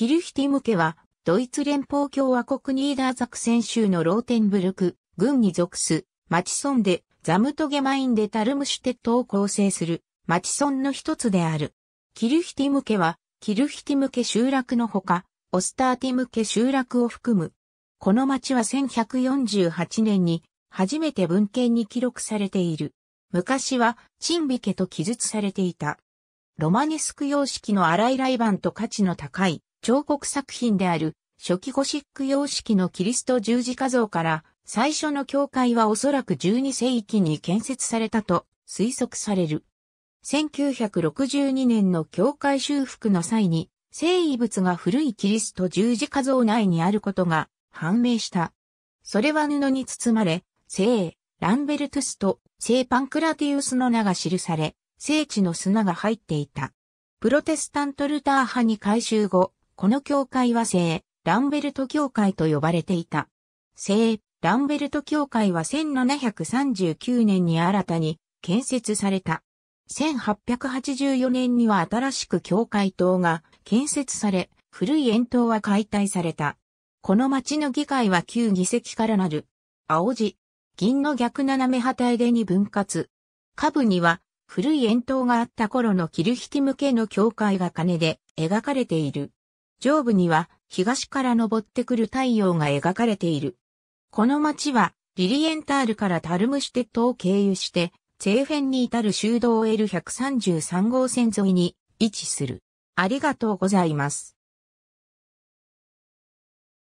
キルヒティム家は、ドイツ連邦共和国ニーダーザクセン州のローテンブルク、軍に属す、マチソンで、ザムトゲマインでタルムシュテットを構成する、マチソンの一つである。キルヒティム家は、キルヒティム家集落のほか、オスターティム家集落を含む。この町は1148年に、初めて文献に記録されている。昔は、チンビ家と記述されていた。ロマネスク様式の荒いライバンと価値の高い、彫刻作品である初期ゴシック様式のキリスト十字架像から最初の教会はおそらく12世紀に建設されたと推測される。1962年の教会修復の際に聖遺物が古いキリスト十字架像内にあることが判明した。それは布に包まれ、聖ランベルトゥスと聖パンクラティウスの名が記され、聖地の砂が入っていた。プロテスタントルター派に改修後、この教会は聖、ランベルト教会と呼ばれていた。聖、ランベルト教会は1739年に新たに建設された。1884年には新しく教会塔が建設され、古い円塔は解体された。この町の議会は旧議席からなる。青字。銀の逆斜め旗でに分割。下部には古い円筒があった頃のキルヒテ向けの教会が金で描かれている。上部には東から昇ってくる太陽が描かれている。この町はリリエンタールからタルムシュテットを経由して、ツェーフェンに至る修道 L133 号線沿いに位置する。ありがとうございます。